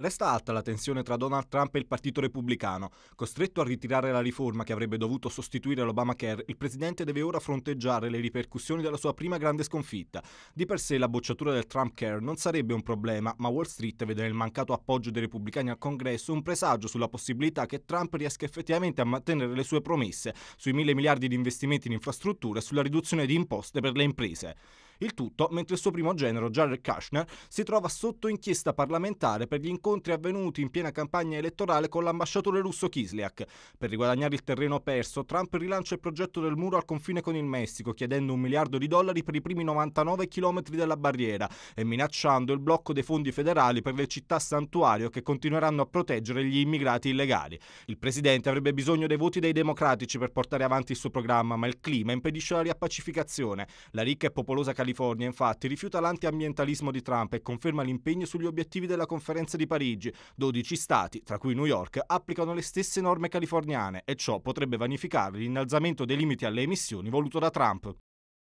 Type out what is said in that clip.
Resta alta la tensione tra Donald Trump e il Partito Repubblicano. Costretto a ritirare la riforma che avrebbe dovuto sostituire l'Obamacare, il presidente deve ora fronteggiare le ripercussioni della sua prima grande sconfitta. Di per sé la bocciatura del Trump Care non sarebbe un problema, ma Wall Street vede nel mancato appoggio dei repubblicani al Congresso un presagio sulla possibilità che Trump riesca effettivamente a mantenere le sue promesse sui mille miliardi di investimenti in infrastrutture e sulla riduzione di imposte per le imprese. Il tutto mentre il suo primo genero, Jared Kushner si trova sotto inchiesta parlamentare per gli incontri avvenuti in piena campagna elettorale con l'ambasciatore russo Kislyak. Per riguadagnare il terreno perso, Trump rilancia il progetto del muro al confine con il Messico, chiedendo un miliardo di dollari per i primi 99 chilometri della barriera e minacciando il blocco dei fondi federali per le città santuario che continueranno a proteggere gli immigrati illegali. Il presidente avrebbe bisogno dei voti dei democratici per portare avanti il suo programma, ma il clima impedisce la riappacificazione. La ricca e popolosa California California, infatti, rifiuta l'antiambientalismo di Trump e conferma l'impegno sugli obiettivi della conferenza di Parigi. 12 stati, tra cui New York, applicano le stesse norme californiane e ciò potrebbe vanificare l'innalzamento dei limiti alle emissioni voluto da Trump.